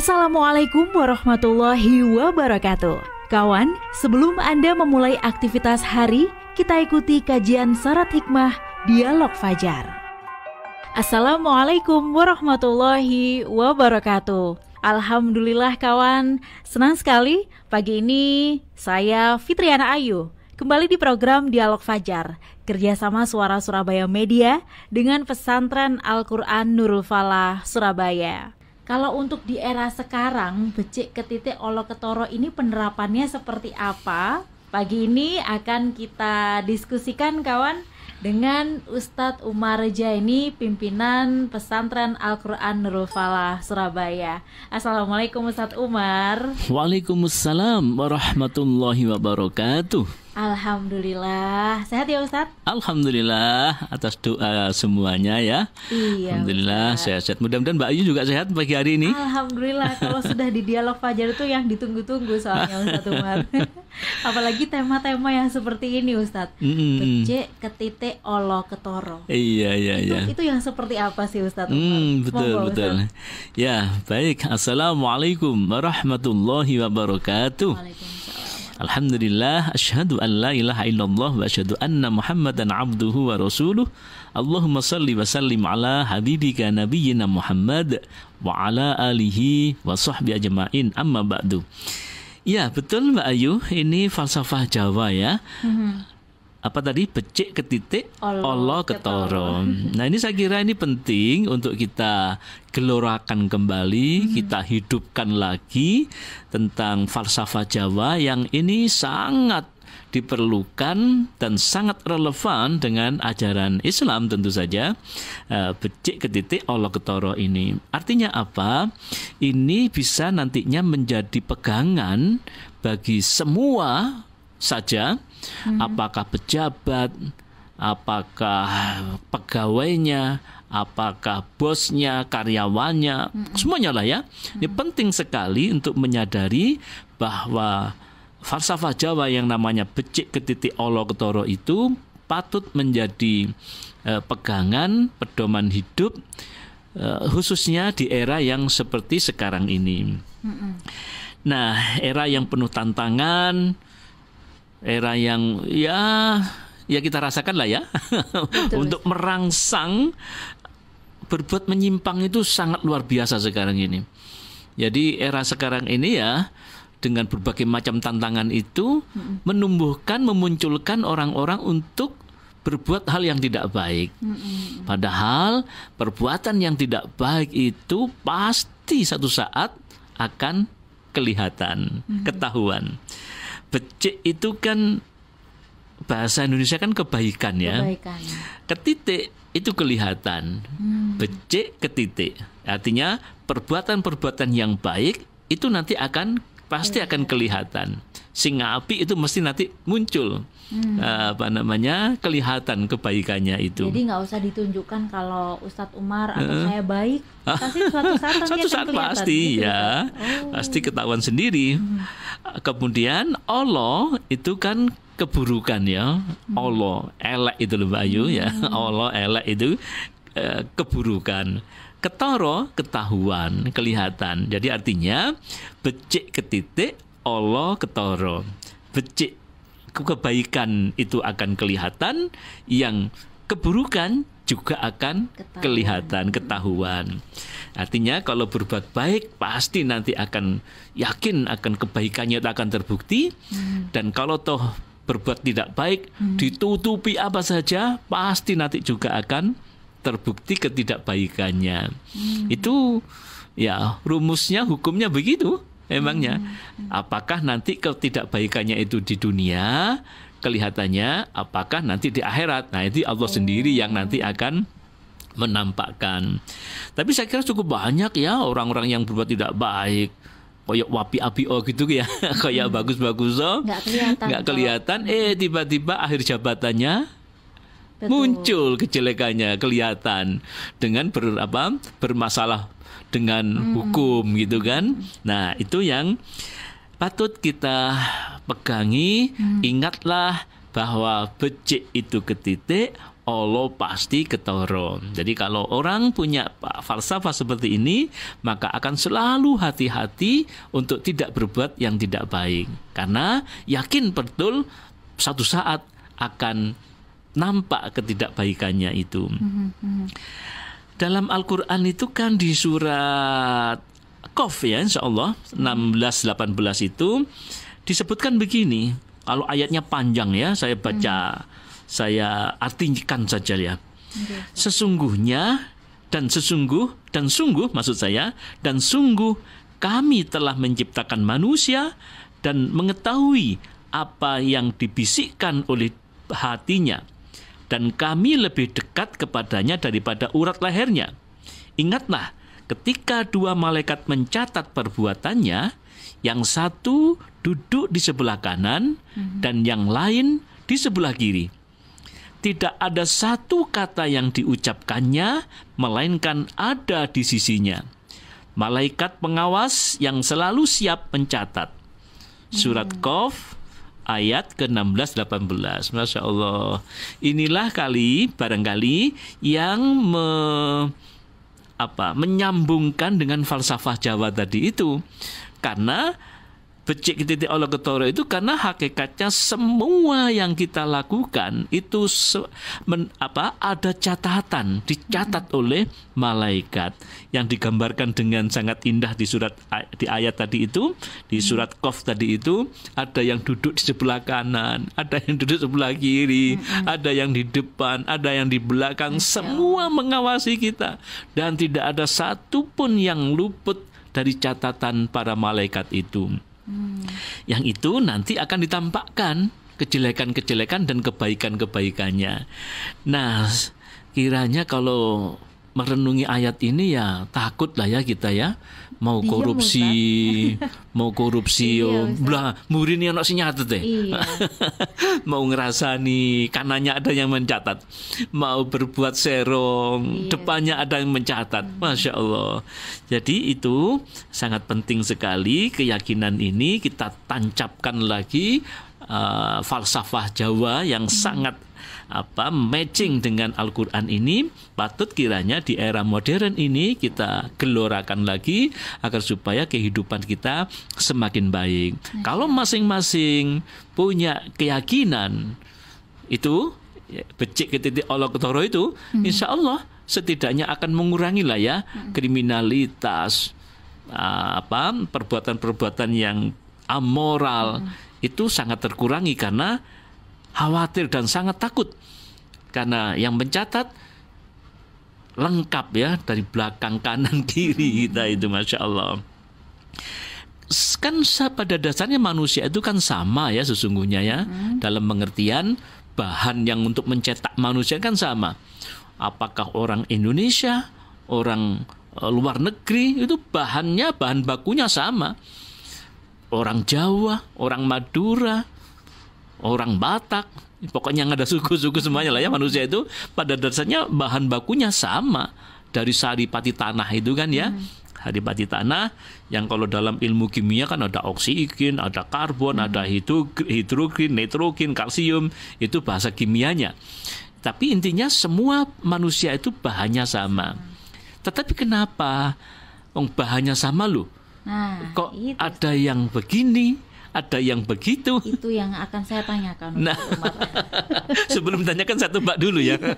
Assalamualaikum warahmatullahi wabarakatuh. Kawan, sebelum Anda memulai aktivitas hari, kita ikuti kajian syarat hikmah Dialog Fajar. Assalamualaikum warahmatullahi wabarakatuh. Alhamdulillah kawan, senang sekali pagi ini saya Fitriana Ayu kembali di program Dialog Fajar kerjasama Suara Surabaya Media dengan Pesantren Al-Quran Nurul Falah Surabaya. Kalau untuk di era sekarang, becik ke titik olo ketoro ini penerapannya seperti apa? Pagi ini akan kita diskusikan kawan dengan Ustadz Umar Jaini, pimpinan pesantren Al-Quran Nurul Falah, Surabaya. Assalamualaikum Ustadz Umar. Waalaikumsalam warahmatullahi wabarakatuh. Alhamdulillah sehat ya Ustadz. Alhamdulillah atas doa semuanya ya. Iya. Alhamdulillah sehat-sehat. Mudah-mudahan Mbak Ayu juga sehat pagi hari ini. Alhamdulillah kalau sudah di dialog Fajar itu yang ditunggu-tunggu soalnya Ustadz Umar. Apalagi tema-tema yang seperti ini Ustadz. Mm -hmm. ketite, olo, ketoro. Iya iya itu, iya. Itu yang seperti apa sih Ustadz Umar? Mm, betul betul. Ustadz. Ya baik. Assalamualaikum warahmatullahi wabarakatuh. Waalaikumsalam. Alhamdulillah asyhadu an la ilaha illallah wa asyhadu anna Muhammadan abduhu wa rasuluh. Allahumma salli wa sallim ala habibika nabiyyina Muhammad wa ala alihi wa sahbi ajmain amma ba'du. Ya, betul Mbak Ayu, ini falsafah Jawa ya. Mm -hmm apa tadi becek ke titik Allah, Allah ke Nah, ini saya kira ini penting untuk kita gelorakan kembali, hmm. kita hidupkan lagi tentang falsafah Jawa yang ini sangat diperlukan dan sangat relevan dengan ajaran Islam tentu saja becek eh, ke titik Allah ketoro ini artinya apa ini bisa nantinya menjadi pegangan bagi semua saja hmm. apakah pejabat, apakah pegawainya, apakah bosnya, karyawannya, hmm. semuanya lah ya. Ini penting sekali untuk menyadari bahwa falsafah Jawa yang namanya becik ke titik olo ketoro itu patut menjadi eh, pegangan pedoman hidup eh, khususnya di era yang seperti sekarang ini. Mm Nah, era yang penuh tantangan, era yang ya ya kita rasakan lah ya untuk merangsang berbuat menyimpang itu sangat luar biasa sekarang ini. Jadi era sekarang ini ya dengan berbagai macam tantangan itu hmm menumbuhkan memunculkan orang-orang untuk berbuat hal yang tidak baik. hmm Padahal perbuatan yang tidak baik itu pasti satu saat akan kelihatan, hmm ketahuan becik itu kan bahasa Indonesia kan kebaikan ya. Kebaikan. Ketitik itu kelihatan. Hmm. Becik ketitik. Artinya perbuatan-perbuatan yang baik itu nanti akan pasti akan kelihatan singa api itu mesti nanti muncul hmm. Eh, apa namanya kelihatan kebaikannya itu. Jadi nggak usah ditunjukkan kalau Ustadz Umar atau uh. saya baik, pasti suatu saat suatu saat pasti gitu, ya, oh. pasti ketahuan sendiri. Hmm. Kemudian Allah itu kan keburukan ya, hmm. Allah elek itu loh Bayu ya. hmm. ya, Allah elek itu eh, keburukan ketoro ketahuan kelihatan jadi artinya becek ke titik Allah ketoro Becek, kebaikan itu akan kelihatan yang keburukan juga akan ketahuan. kelihatan ketahuan. Artinya kalau berbuat baik pasti nanti akan yakin akan kebaikannya akan terbukti hmm. dan kalau toh berbuat tidak baik hmm. ditutupi apa saja pasti nanti juga akan terbukti ketidakbaikannya. Hmm. Itu ya rumusnya hukumnya begitu emangnya. Hmm, hmm. Apakah nanti ketidakbaikannya itu di dunia kelihatannya apakah nanti di akhirat. Nah, itu Allah oh. sendiri yang nanti akan menampakkan. Tapi saya kira cukup banyak ya orang-orang yang berbuat tidak baik koyok wapi api oh gitu ya kayak bagus hmm. bagus nggak kelihatan nggak kelihatan eh tiba-tiba akhir jabatannya Betul. muncul kejelekannya kelihatan dengan ber, apa, bermasalah dengan hmm. hukum gitu kan. Nah, itu yang patut kita pegangi, hmm. ingatlah bahwa becik itu ke titik, Allah pasti ketorong Jadi kalau orang punya falsafah seperti ini, maka akan selalu hati-hati untuk tidak berbuat yang tidak baik. Karena yakin betul satu saat akan nampak ketidakbaikannya itu. Mm-hmm, mm-hmm. Dalam Al-Quran itu kan di surat Qaf ya insya Allah 16-18 itu disebutkan begini. Kalau ayatnya panjang ya saya baca, mm-hmm. saya artikan saja ya. Sesungguhnya dan sesungguh dan sungguh maksud saya dan sungguh kami telah menciptakan manusia dan mengetahui apa yang dibisikkan oleh hatinya dan kami lebih dekat kepadanya daripada urat lehernya. Ingatlah, ketika dua malaikat mencatat perbuatannya, yang satu duduk di sebelah kanan mhm. dan yang lain di sebelah kiri. Tidak ada satu kata yang diucapkannya, melainkan ada di sisinya. Malaikat pengawas yang selalu siap mencatat. Surat mm ayat ke-16-18. Masya Allah. Inilah kali barangkali yang me, apa, menyambungkan dengan falsafah Jawa tadi itu. Karena becik titik Allah ketoro itu karena hakikatnya semua yang kita lakukan itu se, men, apa ada catatan dicatat oleh malaikat yang digambarkan dengan sangat indah di surat di ayat tadi itu di hmm. surat Qaf tadi itu ada yang duduk di sebelah kanan ada yang duduk sebelah kiri hmm. ada yang di depan ada yang di belakang semua mengawasi kita dan tidak ada satupun yang luput dari catatan para malaikat itu. Hmm. Yang itu nanti akan ditampakkan kejelekan-kejelekan dan kebaikan-kebaikannya. Nah, kiranya kalau merenungi ayat ini ya takut lah ya kita ya mau korupsi Ustaz. mau korupsi iya, oh, blah murini anak sinyata deh iya. mau ngerasani kanannya ada yang mencatat mau berbuat serong iya. depannya ada yang mencatat hmm. masya Allah jadi itu sangat penting sekali keyakinan ini kita tancapkan lagi uh, falsafah Jawa yang hmm. sangat apa matching dengan Al-Qur'an ini patut kiranya di era modern ini kita gelorakan lagi agar supaya kehidupan kita semakin baik. Hmm. Kalau masing-masing punya keyakinan itu ya, becik ke titik Allah ketoro itu, hmm. insya Allah setidaknya akan mengurangi lah ya hmm. kriminalitas ah, apa perbuatan-perbuatan yang amoral hmm. itu sangat terkurangi karena khawatir dan sangat takut karena yang mencatat lengkap ya dari belakang kanan kiri kita itu masya Allah kan pada dasarnya manusia itu kan sama ya sesungguhnya ya hmm. dalam pengertian bahan yang untuk mencetak manusia kan sama apakah orang Indonesia orang e, luar negeri itu bahannya bahan bakunya sama orang Jawa orang Madura orang Batak, pokoknya yang ada suku-suku semuanya lah ya manusia itu pada dasarnya bahan bakunya sama dari saripati tanah itu kan ya. Hmm. Saripati tanah yang kalau dalam ilmu kimia kan ada oksigen, ada karbon, hmm. ada hidrogen, nitrogen, kalsium, itu bahasa kimianya. Tapi intinya semua manusia itu bahannya sama. Hmm. Tetapi kenapa? Oh, bahannya sama loh. Nah, Kok itu. ada yang begini, ada yang begitu. Itu yang akan saya tanyakan. Nah, sebelum tanyakan satu mbak dulu ya.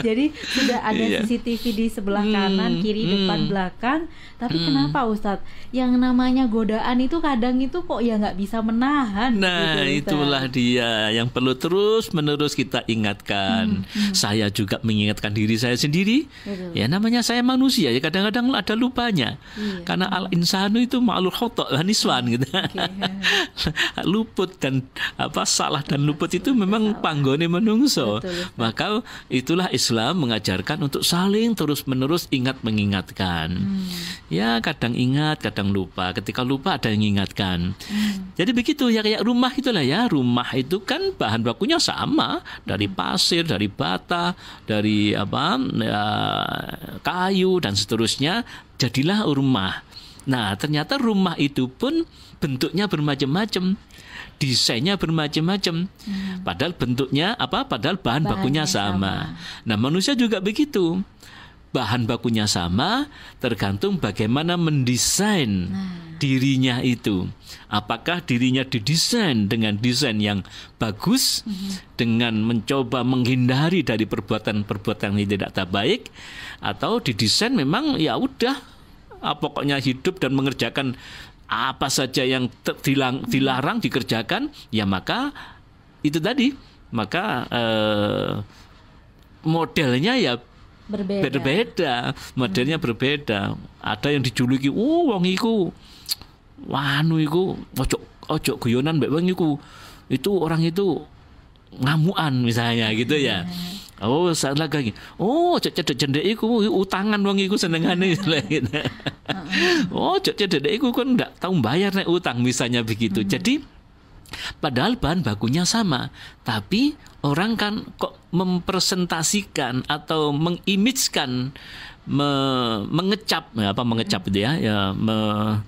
Jadi sudah ada iya. CCTV di sebelah hmm, kanan, kiri, hmm. depan, belakang. Tapi hmm. kenapa Ustadz? Yang namanya godaan itu kadang itu kok ya nggak bisa menahan. Nah, gitu, itulah dia yang perlu terus menerus kita ingatkan. Hmm, hmm. Saya juga mengingatkan diri saya sendiri. Betul. Ya namanya saya manusia ya kadang-kadang ada lupanya. Iya. Karena al insanu itu ma'lul khotok, haniswan gitu. Okay. luput dan apa salah dan luput itu memang panggone menungso. Maka itulah Islam mengajarkan untuk saling terus-menerus ingat mengingatkan. Hmm. Ya, kadang ingat, kadang lupa. Ketika lupa ada yang ingatkan. Hmm. Jadi begitu ya kayak rumah itulah ya. Rumah itu kan bahan bakunya sama dari hmm. pasir, dari bata, dari apa? Ya, kayu dan seterusnya. Jadilah rumah. Nah, ternyata rumah itu pun bentuknya bermacam-macam, desainnya bermacam-macam. Hmm. Padahal bentuknya apa? Padahal bahan Bahannya bakunya sama. sama. Nah, manusia juga begitu. Bahan bakunya sama, tergantung bagaimana mendesain hmm. dirinya itu. Apakah dirinya didesain dengan desain yang bagus, hmm. dengan mencoba menghindari dari perbuatan-perbuatan yang tidak tak baik, atau didesain memang ya udah Ah, pokoknya hidup dan mengerjakan apa saja yang dilarang, hmm. dilarang dikerjakan, ya maka itu tadi maka eh, modelnya ya berbeda. berbeda modelnya hmm. berbeda ada yang dijuluki oh wong iku wanu iku ojo ojo guyonan mbek wong iku itu orang itu ngamuan misalnya gitu ya hmm. Oh, saat lagi. Oh, cek cedek cendek iku utangan wong iku senengane gitu. oh, cek cendek iku kan ndak tahu bayar nek utang misalnya begitu. Hmm. Jadi Padahal bahan bakunya sama, tapi orang kan kok mempresentasikan atau mengimajikan me mengecap ya, apa mengecap hmm. dia ya, ya me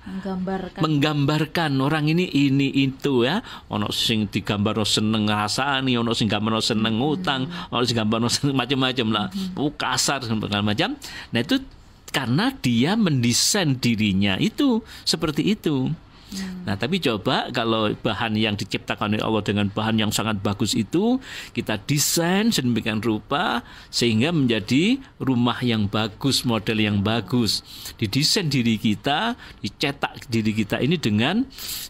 menggambarkan. menggambarkan orang ini ini itu ya ono sing digambar seneng ngrasani ono sing gambar seneng hmm. ngutang hmm. ono sing gambar seneng macam-macam lah hmm. oh, kasar segala macam nah itu karena dia mendesain dirinya itu seperti itu Hmm. Nah, tapi coba kalau bahan yang diciptakan oleh Allah dengan bahan yang sangat bagus itu kita desain sedemikian rupa sehingga menjadi rumah yang bagus, model yang bagus. Didesain diri kita, dicetak diri kita ini dengan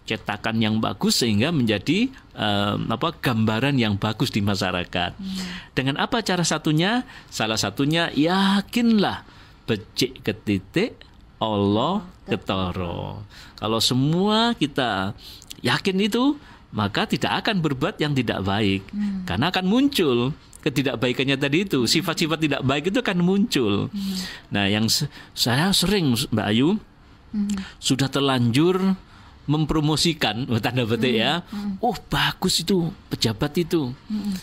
cetakan yang bagus sehingga menjadi um, apa gambaran yang bagus di masyarakat. Hmm. Dengan apa cara satunya? Salah satunya yakinlah becik ke titik Allah ketoro. Kalau semua kita yakin itu, maka tidak akan berbuat yang tidak baik. Hmm. Karena akan muncul ketidakbaikannya tadi itu, hmm. sifat-sifat tidak baik itu akan muncul. Hmm. Nah, yang saya sering Mbak Ayu hmm. sudah terlanjur mempromosikan tanda petik ya. hmm. ya. Hmm. Oh, bagus itu pejabat itu. Hmm.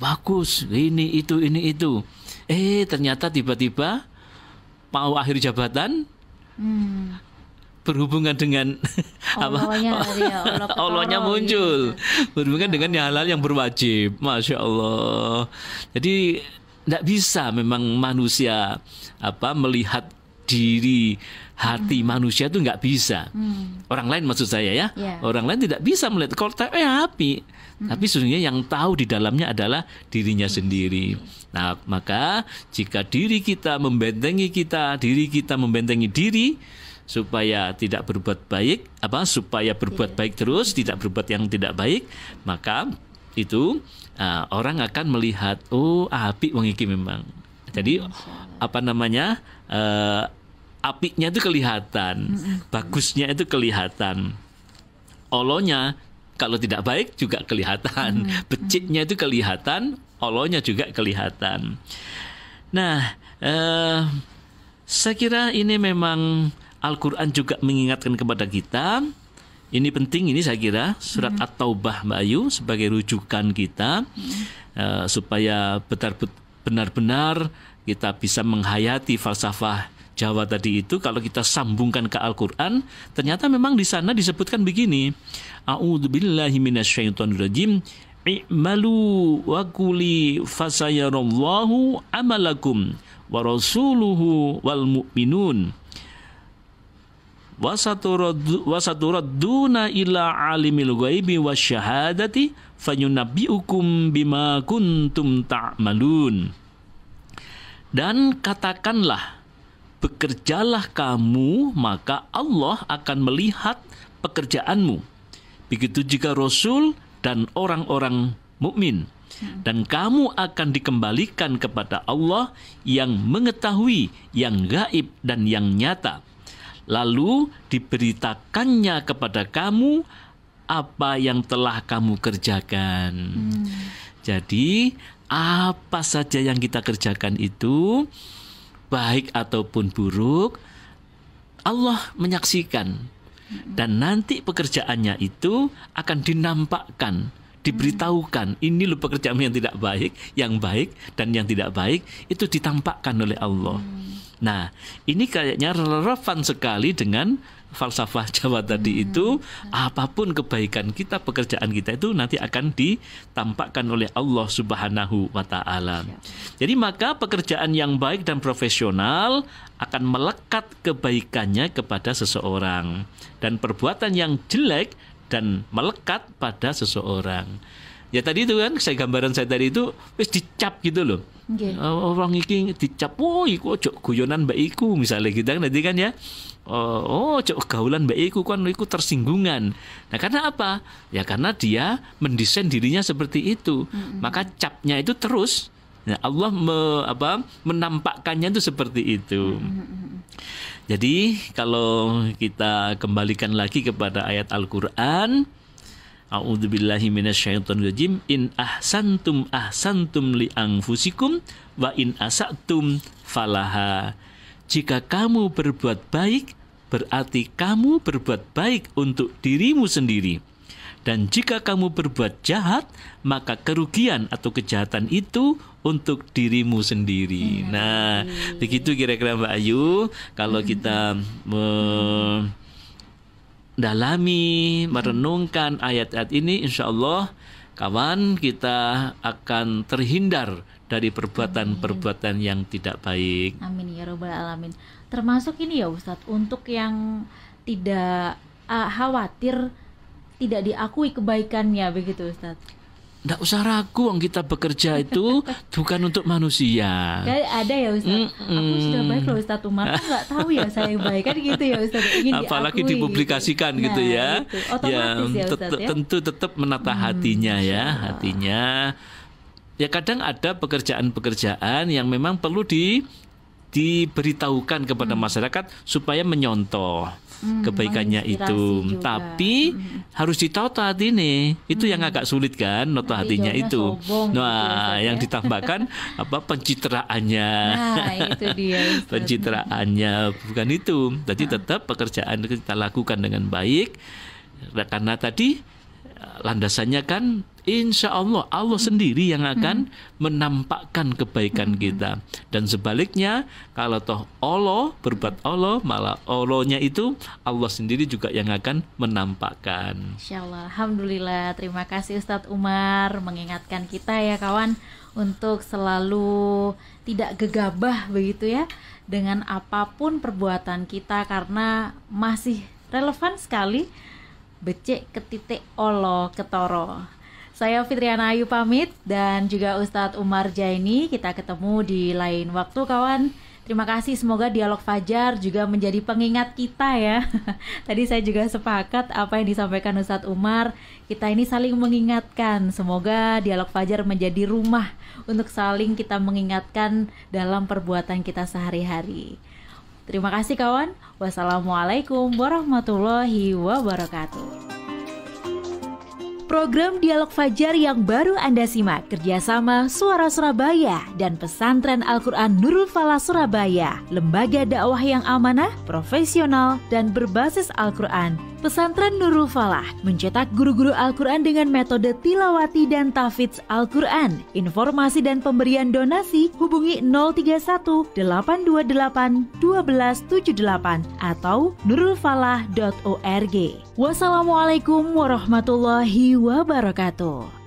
Bagus, ini itu ini itu. Eh, ternyata tiba-tiba mau akhir jabatan Hmm berhubungan dengan Allahnya, ya, Allah Allahnya muncul gitu. berhubungan ya. dengan yang halal yang berwajib masya Allah jadi tidak bisa memang manusia apa melihat diri hati hmm. manusia itu nggak bisa. Hmm. Orang lain maksud saya ya, yeah. orang lain tidak bisa melihat kota eh api. Hmm. Tapi sebenarnya yang tahu di dalamnya adalah dirinya hmm. sendiri. Nah, maka jika diri kita membentengi kita, diri kita membentengi diri supaya tidak berbuat baik, apa supaya berbuat yeah. baik terus, tidak berbuat yang tidak baik, maka itu uh, orang akan melihat oh api wong memang. Jadi apa namanya? Uh, apinya itu kelihatan, mm-hmm. bagusnya itu kelihatan. Olonya kalau tidak baik juga kelihatan, mm-hmm. beciknya itu kelihatan, olonya juga kelihatan. Nah, eh, saya kira ini memang Al-Quran juga mengingatkan kepada kita. Ini penting ini saya kira surat hmm. At-Taubah Mbak Ayu sebagai rujukan kita hmm. uh, supaya benar-benar kita bisa menghayati falsafah Jawa tadi itu kalau kita sambungkan ke Al-Qur'an, ternyata memang di sana disebutkan begini. A'udzubillahi minasyaitonirrajim. I'malu wa quli fasayarallahu amalakum wa rasuluhu wal mu'minun wasaturaduna ila alimil ghaibi wasyahadati fayunabbiukum bima kuntum ta'malun. Dan katakanlah bekerjalah kamu, maka Allah akan melihat pekerjaanmu. Begitu juga Rasul dan orang-orang mukmin. Dan kamu akan dikembalikan kepada Allah yang mengetahui, yang gaib, dan yang nyata. Lalu diberitakannya kepada kamu apa yang telah kamu kerjakan. Hmm. Jadi, apa saja yang kita kerjakan itu, baik ataupun buruk Allah menyaksikan dan nanti pekerjaannya itu akan dinampakkan diberitahukan ini lupa pekerjaan yang tidak baik yang baik dan yang tidak baik itu ditampakkan oleh Allah Nah, ini kayaknya relevan sekali dengan falsafah Jawa tadi hmm. itu apapun kebaikan kita, pekerjaan kita itu nanti akan ditampakkan oleh Allah Subhanahu wa taala. Ya. Jadi maka pekerjaan yang baik dan profesional akan melekat kebaikannya kepada seseorang dan perbuatan yang jelek dan melekat pada seseorang ya tadi itu kan saya gambaran saya tadi itu wis dicap gitu loh okay. uh, oh, orang iki dicap oh iku cok guyonan mbak iku misalnya gitu kan nanti kan ya uh, oh cok oh, gaulan mbak iku kan iku tersinggungan nah karena apa ya karena dia mendesain dirinya seperti itu mm -hmm. maka capnya itu terus Nah, Allah me, apa, menampakkannya itu seperti itu. Jadi kalau kita kembalikan lagi kepada ayat Al-Quran, A'udzubillahi minasyaitonirrajim. In ahsantum ahsantum li anfusikum wa in asatum falaha. Jika kamu berbuat baik, berarti kamu berbuat baik untuk dirimu sendiri. Dan jika kamu berbuat jahat, maka kerugian atau kejahatan itu untuk dirimu sendiri. Nah, begitu kira-kira Mbak Ayu, kalau kita me dalami, merenungkan ayat-ayat ini, insya Allah kawan kita akan terhindar dari perbuatan-perbuatan yang tidak baik. Amin ya robbal alamin. Termasuk ini ya Ustadz untuk yang tidak uh, khawatir tidak diakui kebaikannya begitu Ustadz. Tidak usah ragu, yang kita bekerja itu bukan untuk manusia. Kan ada ya Ustaz. Mm -mm. Aku sudah baik loh Ustaz Umar, aku nggak tahu ya saya baik kan gitu ya Ustaz. Ingin Apalagi diakui, gitu. dipublikasikan gitu, gitu ya. Nah, gitu. Otomatis ya, ya Ustaz, ya. Tentu tetap menata hmm, hatinya ya, hatinya. Ya kadang ada pekerjaan-pekerjaan yang memang perlu di diberitahukan kepada hmm. masyarakat supaya menyontoh Hmm, kebaikannya itu. Juga. Tapi hmm. harus ditata hati nih. Itu hmm. yang agak sulit kan nota hatinya itu. Sobong, nah, gitu ya. yang ditambahkan apa pencitraannya. Nah, itu dia. pencitraannya bukan itu. Jadi nah. tetap pekerjaan kita lakukan dengan baik karena tadi landasannya kan insya Allah Allah sendiri yang akan hmm. menampakkan kebaikan hmm. kita dan sebaliknya kalau toh Allah berbuat Allah malah Allahnya itu Allah sendiri juga yang akan menampakkan insya Allah Alhamdulillah terima kasih Ustadz Umar mengingatkan kita ya kawan untuk selalu tidak gegabah begitu ya dengan apapun perbuatan kita karena masih relevan sekali becek ke titik olo ketoro. Saya Fitriana Ayu pamit dan juga Ustadz Umar Jaini. Kita ketemu di lain waktu kawan. Terima kasih semoga dialog Fajar juga menjadi pengingat kita ya. Tadi saya juga sepakat apa yang disampaikan Ustadz Umar. Kita ini saling mengingatkan. Semoga dialog Fajar menjadi rumah untuk saling kita mengingatkan dalam perbuatan kita sehari-hari. Terima kasih kawan. Wassalamualaikum warahmatullahi wabarakatuh. Program Dialog Fajar yang baru Anda simak kerjasama Suara Surabaya dan Pesantren Al-Quran Nurul Fala Surabaya, lembaga dakwah yang amanah, profesional, dan berbasis Al-Quran Pesantren Nurul Falah mencetak guru-guru Al-Quran dengan metode tilawati dan Tafidz Al-Quran. Informasi dan pemberian donasi hubungi 031 828 1278 atau nurulfalah.org. Wassalamualaikum warahmatullahi wabarakatuh.